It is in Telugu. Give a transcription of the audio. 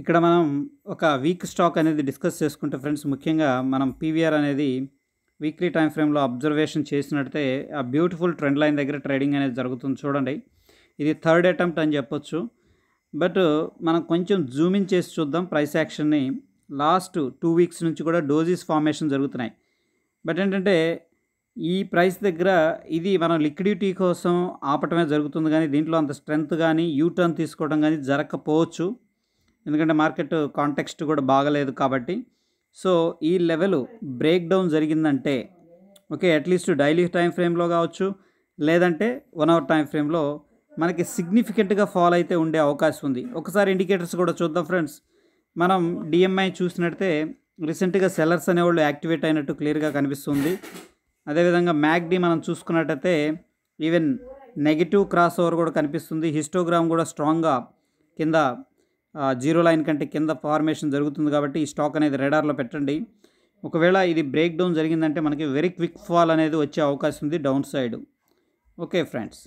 ఇక్కడ మనం ఒక వీక్ స్టాక్ అనేది డిస్కస్ చేసుకుంటే ఫ్రెండ్స్ ముఖ్యంగా మనం పీవీఆర్ అనేది వీక్లీ టైం ఫ్రేమ్లో అబ్జర్వేషన్ చేసినట్టే ఆ బ్యూటిఫుల్ ట్రెండ్ లైన్ దగ్గర ట్రేడింగ్ అనేది జరుగుతుంది చూడండి ఇది థర్డ్ అటెంప్ట్ అని చెప్పొచ్చు బట్ మనం కొంచెం జూమ్ ఇన్ చేసి చూద్దాం ప్రైస్ యాక్షన్ని లాస్ట్ టూ వీక్స్ నుంచి కూడా డోజీస్ ఫార్మేషన్ జరుగుతున్నాయి బట్ ఏంటంటే ఈ ప్రైస్ దగ్గర ఇది మనం లిక్విడిటీ కోసం ఆపటమే జరుగుతుంది కానీ దీంట్లో అంత స్ట్రెంగ్త్ కానీ యూ టర్న్ తీసుకోవడం కానీ జరగకపోవచ్చు ఎందుకంటే మార్కెట్ కాంటెక్స్ట్ కూడా బాగలేదు కాబట్టి సో ఈ లెవెల్ బ్రేక్ డౌన్ జరిగిందంటే ఓకే అట్లీస్ట్ డైలీ టైం ఫ్రేమ్లో కావచ్చు లేదంటే వన్ అవర్ టైం ఫ్రేమ్లో మనకి సిగ్నిఫికెంట్గా ఫాల్ అయితే ఉండే అవకాశం ఉంది ఒకసారి ఇండికేటర్స్ కూడా చూద్దాం ఫ్రెండ్స్ మనం డిఎంఐ చూసినట్టే రీసెంట్గా సెల్లర్స్ అనేవాళ్ళు యాక్టివేట్ అయినట్టు క్లియర్గా కనిపిస్తుంది అదేవిధంగా మ్యాగ్డీ మనం చూసుకున్నట్టయితే ఈవెన్ నెగిటివ్ క్రాస్ ఓవర్ కూడా కనిపిస్తుంది హిస్టోగ్రామ్ కూడా స్ట్రాంగ్గా కింద జీరో లైన్ కంటే కింద ఫార్మేషన్ జరుగుతుంది కాబట్టి ఈ స్టాక్ అనేది రెడార్లో పెట్టండి ఒకవేళ ఇది బ్రేక్ డౌన్ జరిగిందంటే మనకి వెరీ క్విక్ ఫాల్ అనేది వచ్చే అవకాశం ఉంది డౌన్ సైడ్ ఓకే ఫ్రెండ్స్